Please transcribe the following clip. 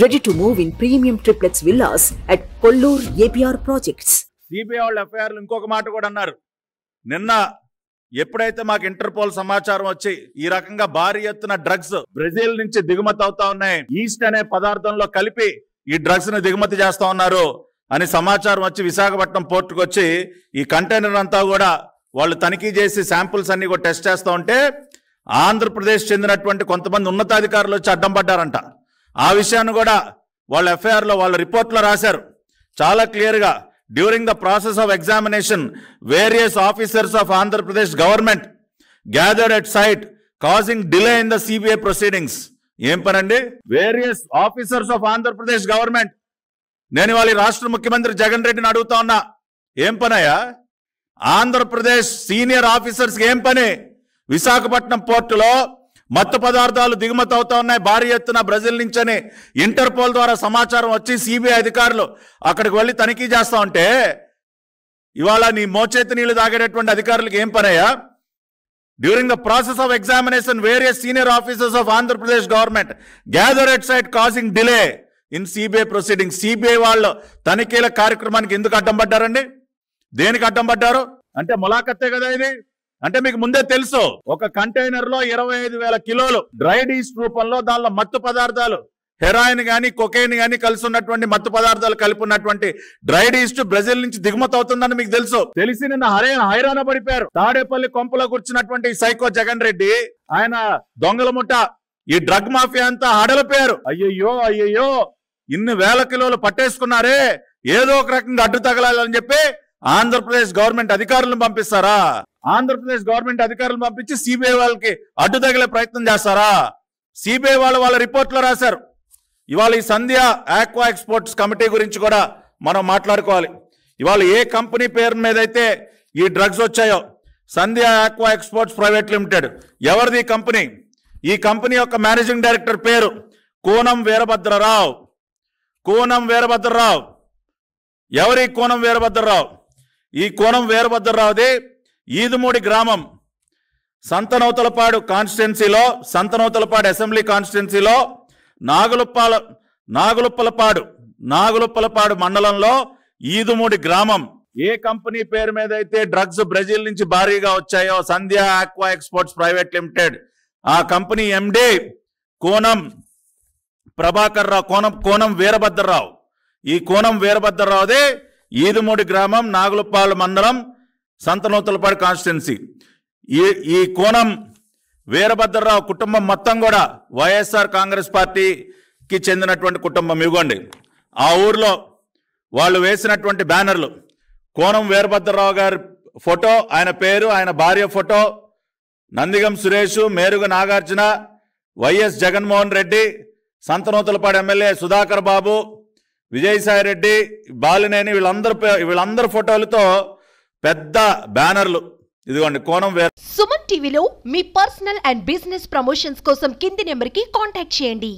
ready to move in premium triplex villas at Kollur APR projects CBI వాళ్ళు ఎఫ్ఐఆర్లు ఇంకొక మాట కూడా అన్నారు నిన్న ఎప్పుడైతే మాకు ఇంటర్పోల్ సమాచారం వచ్చి ఈ రకంగా భారీ ఎత్తున డ్రగ్స్ బ్రెజిల్ నుంచి దిగుమతి అవుతా ఉన్నాయి ఈస్ట్ అనే పదార్థంలో కలిపి ఈ డ్రగ్స్ ని దిగుమతి చేస్తా ఉన్నారు అని సమాచారం వచ్చి విశాఖపట్నం పోర్టుకు వచ్చి ఈ కంటైనర్ అంతా కూడా వాళ్ళు తనిఖీ చేసి శాంపుల్స్ అన్ని కూడా టెస్ట్ చేస్తూ ఉంటే ఆంధ్రప్రదేశ్ చెందినటువంటి కొంతమంది ఉన్నతాధికారులు వచ్చి అడ్డం పడ్డారంట ఆ విషయాన్ని కూడా వాళ్ళ ఎఫ్ఐఆర్లో వాళ్ళ రిపోర్ట్లో రాశారు చాలా క్లియర్గా during the process of examination various officers of Andhra Pradesh government gathered at site causing delay in the CBI proceedings ఏం పనండి various officers of Andhra Pradesh government నేను వాళ్ళ రాష్ట్ర ముఖ్యమంత్రి జగన్ రెడ్డిని అడుగుతా ఉన్నా ఏం పనయ్యా ఆంధ్రప్రదేశ్ సీనియర్ ఆఫీసర్స్కి ఏం పని విశాఖపట్నం పోర్టులో మత్తు పదార్థాలు దిగుమతి అవుతా ఉన్నాయి భారీ ఎత్తున బ్రెజిల్ నుంచని ఇంటర్పోల్ ద్వారా సమాచారం వచ్చి సిబిఐ అధికారులు అక్కడికి వెళ్ళి తనిఖీ చేస్తా ఉంటే ఇవాళ నీ మోచేతి నీళ్లు తాగేటటువంటి అధికారులకు ఏం పనయ్యా during the process of examination various senior officers of Andhra Pradesh government gather at side causing delay in CBI proceeding CBI వాళ్ళు తనిఖీల కార్యక్రమానికి ఎందుకు అడ్డం పడ్డారండి దేనికి అడ్డం పడ్డారు అంటే ములాఖత్తే కదా ఇది అంటే మీకు ముందే తెలుసు ఒక కంటైనర్ లో ఇరవై కిలోలు డ్రై డీస్ రూపంలో దానిలో మత్తు పదార్థాలు హెరాయిన్ గాని కొకైన్ గాని కలిసి ఉన్నటువంటి మత్తు పదార్థాలు కలిపి ఉన్నటువంటి డ్రైడ్ ఈస్ట్ బ్రెజిల్ నుంచి దిగుమతి అవుతుందని మీకు తెలుసు తెలిసి నిన్న హరే హైరాణ పడిపోయారు తాడేపల్లి కొంపలో కూర్చున్నటువంటి సైకో జగన్ రెడ్డి ఆయన దొంగల ముఠ ఈ డ్రగ్ మాఫియా అంతా ఆడలిపోయారు అయ్యయ్యో అయ్యయ్యో ఇన్ని వేల కిలోలు పట్టేసుకున్నారే ఏదో ఒక రకంగా అడ్డు తగలాలని చెప్పి ఆంధ్రప్రదేశ్ గవర్నమెంట్ అధికారులను పంపిస్తారా ఆంధ్రప్రదేశ్ గవర్నమెంట్ అధికారులు పంపించి సిబిఐ వాళ్ళకి అడ్డు తగిలే ప్రయత్నం చేస్తారా సిబిఐ వాళ్ళు వాళ్ళ రిపోర్ట్లో రాశారు ఇవాళ ఈ సంధ్య ఆక్వా ఎక్స్పోర్ట్స్ కమిటీ గురించి కూడా మనం మాట్లాడుకోవాలి ఇవాళ ఏ కంపెనీ పేరు మీద అయితే ఈ డ్రగ్స్ వచ్చాయో Sandhya aqua exports private limited ఎవరిది ఈ కంపెనీ ఈ కంపెనీ యొక్క మేనేజింగ్ డైరెక్టర్ పేరు కోనం వీరభద్రరావు కోనం వీరభద్రరావు ఎవరి కోనం వీరభద్రరావు ఈ కోనం వీరభద్రరావుది ఈదుమూడి గ్రామం సంతనౌతలపాడు కాన్స్టిట్యున్సీలో సంతనౌతలపాడు అసెంబ్లీ కాన్స్టిట్యున్సీలో నాగులుప్పాల నాగులుప్పలపాడు నాగులుప్పలపాడు మండలంలో ఈదుమూడి గ్రామం ఏ కంపెనీ పేరు మీద అయితే డ్రగ్స్ బ్రెజిల్ నుంచి భారీగా వచ్చాయో Sandhya aqua exports private limited ఆ కంపెనీ ఎండి కోనం ప్రభాకర్ రావు కోనం కోనం వీరభద్రరావు ఈ కోనం వీరభద్రరావుది ఈదుమూడి గ్రామం నాగులుప్పాలు మండలం సంతనూతలపాడు కాన్స్టిట్యున్సీ ఈ ఈ కోణం వీరభద్రరావు కుటుంబం మొత్తం కూడా వైఎస్ఆర్ కాంగ్రెస్ పార్టీకి చెందినటువంటి కుటుంబం ఇవ్వండి ఆ ఊర్లో వాళ్ళు వేసినటువంటి బ్యానర్లు కోణం వీరభద్రరావు గారి ఫోటో ఆయన పేరు ఆయన భార్య ఫోటో నందిగం సురేష్ మేరుగ నాగార్జున వైఎస్ జగన్మోహన్ రెడ్డి సంతనూతలపాడు ఎమ్మెల్యే సుధాకర్ బాబు విజయసాయి రెడ్డి బాలినేని వీళ్ళందరి వీళ్ళందరి ఫోటోలతో పెద్ద బ్యానర్లు ఇదిగోండి కోణం వేరే సుమన్ టీవీలో మీ పర్సనల్ అండ్ బిజినెస్ ప్రమోషన్స్ కోసం కింది నెంబర్ కి కాంటాక్ట్ చేయండి